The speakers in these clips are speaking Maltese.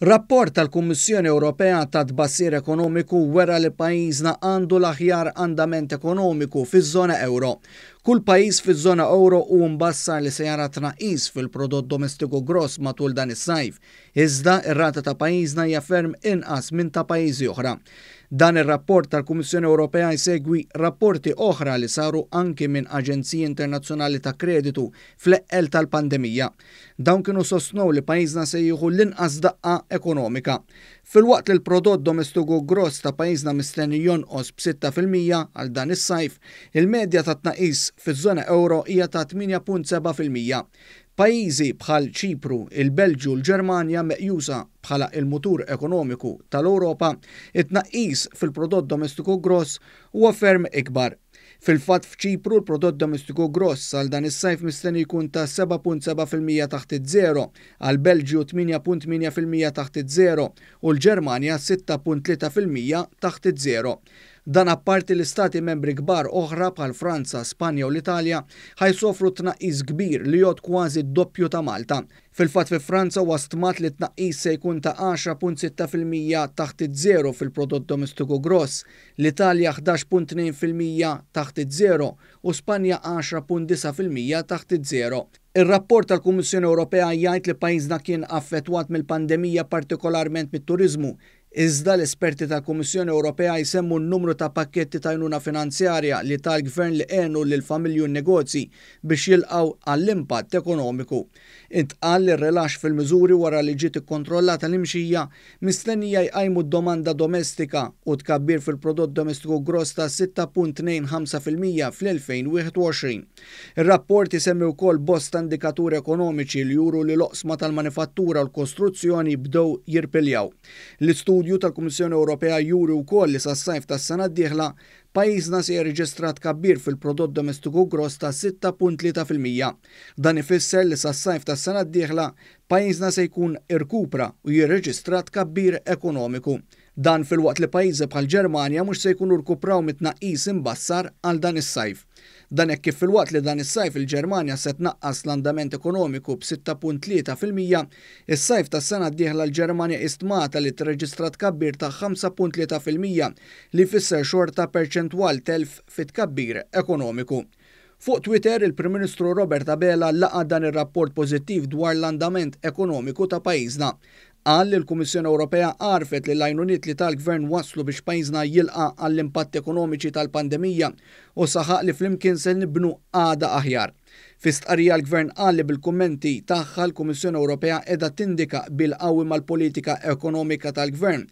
Rapport tal-Kummissjoni Ewropea ta' tbassir ekonomiku wera li pajjiżna għandu l-aħjar andament ekonomiku fiż-żona euro Kull pajis fiż żona euro u mbassa li se jara tnaqis fil-prodott domestiku gross matul dan is-sajf, iżda ir-rata ta' pajjiżna hija ferm inqas minn ta' pajjiżi oħra. Dan ir-rapport tal-Kummissjoni Ewropea jsegwi rapporti oħra li saru anki minn aġenziji internazzjonali ta' kreditu fl-eqqel tal-pandemija. Dawn kienu sostnu li pajjiżna se jieħu l-inqas daqqa ekonomika. Fil-waqt li l-prodott domestiku gross ta' pajjiżna mistenni jonqos b'6% għal dan is-sajf, il-medja ta' tnaqis fiż-żona euro hija ta' 8.7%. Pajjiżi bħal Ċipru, il-Belġu, l-Ġermanja meqjusa bħala il-mutur ekonomiku tal-Ewropa, it naqis fil-prodott domestiku gross huwa ferm ikbar. Fil-fat f'ċipru l-prodott domestiku gross għal dan is-sajf mistenni jkun ta' 7.7% taħt iż-żero, għal Belġju 8.8% taħt iż u l-Ġermanja 6.3% taħt iż Dan apparti l-istati membri kbar oħra bħal Franza, Spanja u l-Italja ħajsofru tnaqqis kbir li jod kważi doppju ta' Malta. Fil-fat fi Franza wastmat li tnaqqis se jkun ta' 10.6% taħt iż fil-prodott domestiku gross, l-Italja 11.2% taħt iż u Spanja 10.9% taħt iż-żero. Ir-rapport tal-Kummissjoni Ewropea jgħid li pajjiżna kien affettwat mill-pandemija partikolarment mit-turizmu Iżda l-esperti tal-Kummissjoni Ewropea jsemmu n-numru ta' pakketti ta' jnuna finanzjarja li tal-gvern li għenu l familju u negozji biex jilqaw għall-impatt ekonomiku. Intqal li relax fil-miżuri wara li ġiet ikkontrollata l-imxija mistennija jqajmu d-domanda domestika u tkabbir fil-prodott domestiku gross ta' 6.25% fl-2021. Ir-rapport jisemmi wkoll bosta indikaturi ekonomiċi li juru li l-oqsma tal-manifattura u l-kostruzzjoni bdew jirpiljaw. L-istudju studju tal-Kummissjoni Ewropea juri wkoll li sas-sajf tas-sena d-dieħla pajjiżna se jirreġistrat kabbir fil-prodott domestiku gross ta' 6.3%. Dan ifisser li sas-sajf tas-sena d-dieħla pajjiżna se jkun irkupra u jirreġistrat kabbir ekonomiku. Dan fil-waqt li pajizi bħal Ġermanja mhux se jkun rkupraw mitnaqis imbassar għal dan is-sajf. Dan hekk kif fil-waqt li dan is-sajf il-Ġermanja se tnaqqas l-andament ekonomiku fil-Mija, is-sajf tas-sena d-dieħla l-Ġermanja istmata li tirreġistrat kabbir ta' 5.3% li fisser xorta perċentwal telf fit kabbir ekonomiku. Fuq Twitter, il-Prim Ministru Robert Abela laqa dan ir-rapport pożittiv dwar l-andament ekonomiku ta' pajjiżna. Għall li l-Kummissjoni Ewropea għarfet li l-għajnuniet li tal-Gvern waslu biex pajjiżna jilqa għall-impatt ekonomiċi tal-pandemija u saħaq li flimkien se nibnu għada aħjar. Fistqarija l-Gvern għalli bil-kummenti tagħha l-Kummissjoni Ewropea edha tindika bil-qawwi mal-politika ekonomika tal-Gvern,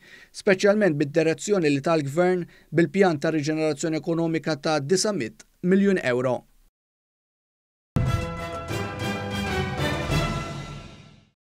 speċjalment bil direzzjoni li tal-Gvern bil-pjan ta' riġenerazzjoni ekonomika ta' 900 miljun euro.